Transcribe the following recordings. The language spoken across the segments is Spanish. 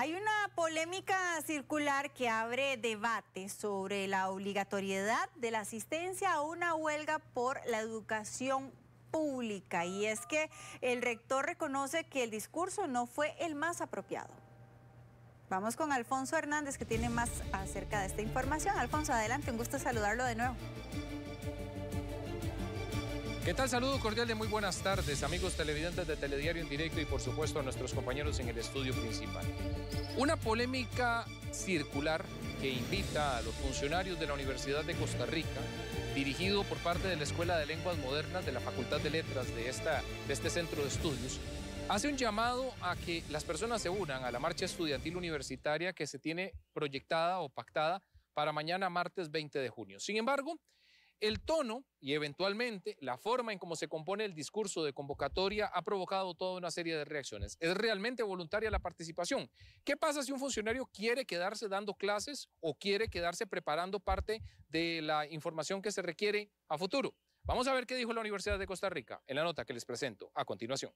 Hay una polémica circular que abre debate sobre la obligatoriedad de la asistencia a una huelga por la educación pública y es que el rector reconoce que el discurso no fue el más apropiado. Vamos con Alfonso Hernández que tiene más acerca de esta información. Alfonso, adelante, un gusto saludarlo de nuevo. ¿Qué tal? Saludo cordial de muy buenas tardes, amigos televidentes de Telediario en directo y por supuesto a nuestros compañeros en el estudio principal. Una polémica circular que invita a los funcionarios de la Universidad de Costa Rica, dirigido por parte de la Escuela de Lenguas Modernas de la Facultad de Letras de, esta, de este centro de estudios, hace un llamado a que las personas se unan a la marcha estudiantil universitaria que se tiene proyectada o pactada para mañana martes 20 de junio. Sin embargo, el tono y eventualmente la forma en cómo se compone el discurso de convocatoria ha provocado toda una serie de reacciones. ¿Es realmente voluntaria la participación? ¿Qué pasa si un funcionario quiere quedarse dando clases o quiere quedarse preparando parte de la información que se requiere a futuro? Vamos a ver qué dijo la Universidad de Costa Rica en la nota que les presento a continuación.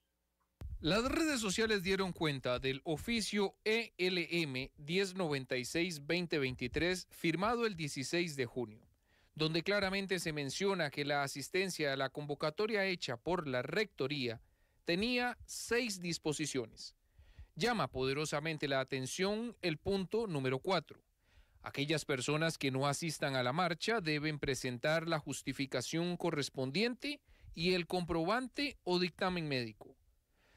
Las redes sociales dieron cuenta del oficio ELM 1096-2023 firmado el 16 de junio donde claramente se menciona que la asistencia a la convocatoria hecha por la Rectoría tenía seis disposiciones. Llama poderosamente la atención el punto número cuatro. Aquellas personas que no asistan a la marcha deben presentar la justificación correspondiente y el comprobante o dictamen médico.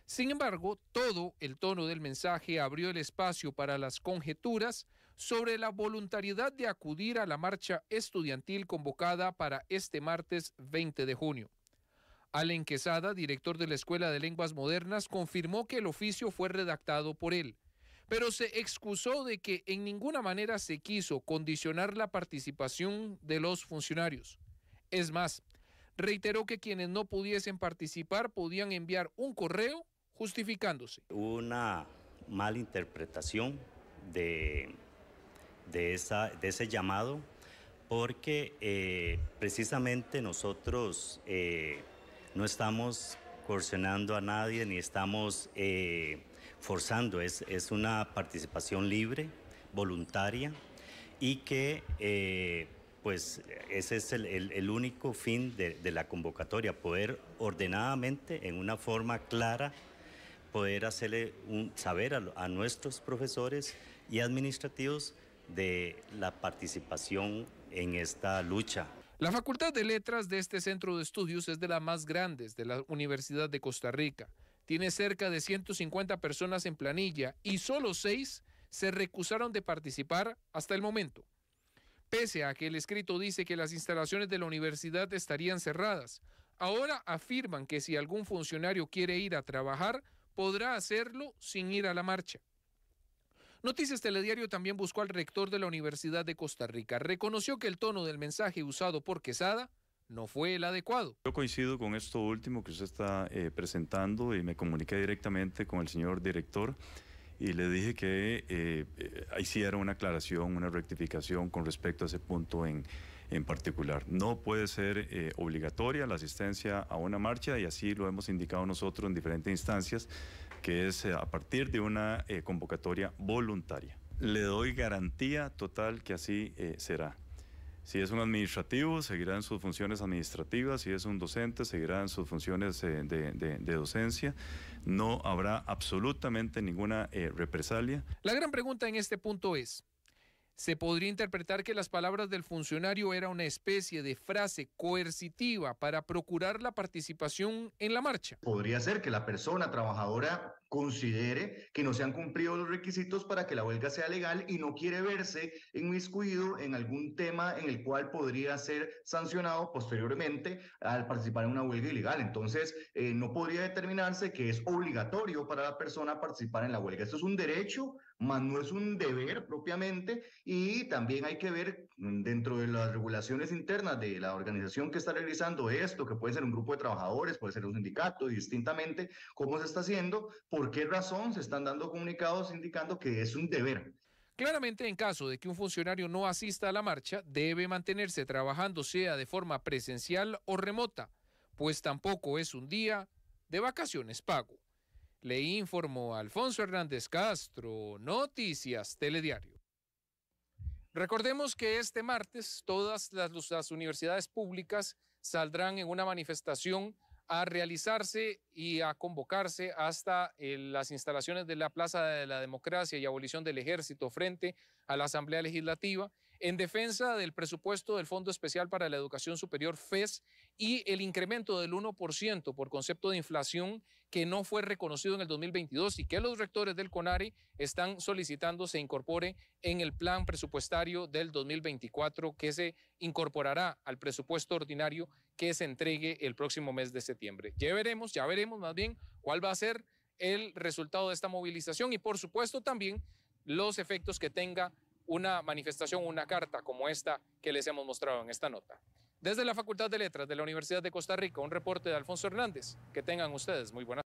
Sin embargo, todo el tono del mensaje abrió el espacio para las conjeturas sobre la voluntariedad de acudir a la marcha estudiantil convocada para este martes 20 de junio. Allen Quesada, director de la Escuela de Lenguas Modernas, confirmó que el oficio fue redactado por él, pero se excusó de que en ninguna manera se quiso condicionar la participación de los funcionarios. Es más, reiteró que quienes no pudiesen participar podían enviar un correo justificándose. Una mala interpretación de de, ese llamado, porque eh, precisamente nosotros eh, no estamos coercionando a nadie ni estamos eh, forzando, es, una participación libre, voluntaria y que pues ese es el, único fin de, la convocatoria, poder ordenadamente, en una forma clara, poder hacerle saber a nuestros profesores y administrativos de la participación en esta lucha. La Facultad de Letras de este centro de estudios es de las más grandes de la Universidad de Costa Rica. Tiene cerca de 150 personas en planilla y solo seis se recusaron de participar hasta el momento. Pese a que el escrito dice que las instalaciones de la universidad estarían cerradas, ahora afirman que si algún funcionario quiere ir a trabajar, podrá hacerlo sin ir a la marcha. Noticias Telediario también buscó al rector de la Universidad de Costa Rica. Reconoció que el tono del mensaje usado por Quesada no fue el adecuado. Yo coincido con esto último que usted está eh, presentando y me comuniqué directamente con el señor director y le dije que eh, hiciera eh, una aclaración, una rectificación con respecto a ese punto en, particular. No puede ser eh, obligatoria la asistencia a una marcha y así lo hemos indicado nosotros en diferentes instancias, que es eh, a partir de una eh, convocatoria voluntaria. Le doy garantía total que así eh, será. Si es un administrativo, seguirá en sus funciones administrativas, si es un docente, seguirá en sus funciones de, de, docencia. No habrá absolutamente ninguna represalia. La gran pregunta en este punto es, se podría interpretar que las palabras del funcionario era una especie de frase coercitiva para procurar la participación en la marcha. Podría ser que la persona trabajadora considere que no se han cumplido los requisitos para que la huelga sea legal y no quiere verse inmiscuido en algún tema en el cual podría ser sancionado posteriormente al participar en una huelga ilegal. Entonces, eh, no podría determinarse que es obligatorio para la persona participar en la huelga. Esto es un derecho más no es un deber propiamente y también hay que ver mm, dentro de las regulaciones internas de la organización que está realizando esto, que puede ser un grupo de trabajadores, puede ser un sindicato, distintamente cómo se está haciendo, por qué razón se están dando comunicados indicando que es un deber. Claramente, en caso de que un funcionario no asista a la marcha, debe mantenerse trabajando sea de forma presencial o remota, pues tampoco es un día de vacaciones pago. Le informó Alfonso Hernández Castro, Noticias Telediario. Recordemos que este martes todas las, universidades públicas saldrán en una manifestación a realizarse y a convocarse hasta eh, las instalaciones de la Plaza de la Democracia y Abolición del Ejército frente a la Asamblea Legislativa en defensa del presupuesto del Fondo Especial para la Educación Superior FES y el incremento del 1% por concepto de inflación que no fue reconocido en el 2022 y que los rectores del CONARI están solicitando se incorpore en el plan presupuestario del 2024 que se incorporará al presupuesto ordinario que se entregue el próximo mes de septiembre. Ya veremos, ya veremos más bien cuál va a ser el resultado de esta movilización y por supuesto también los efectos que tenga una manifestación, una carta como esta que les hemos mostrado en esta nota. Desde la Facultad de Letras de la Universidad de Costa Rica, un reporte de Alfonso Hernández. Que tengan ustedes muy buenas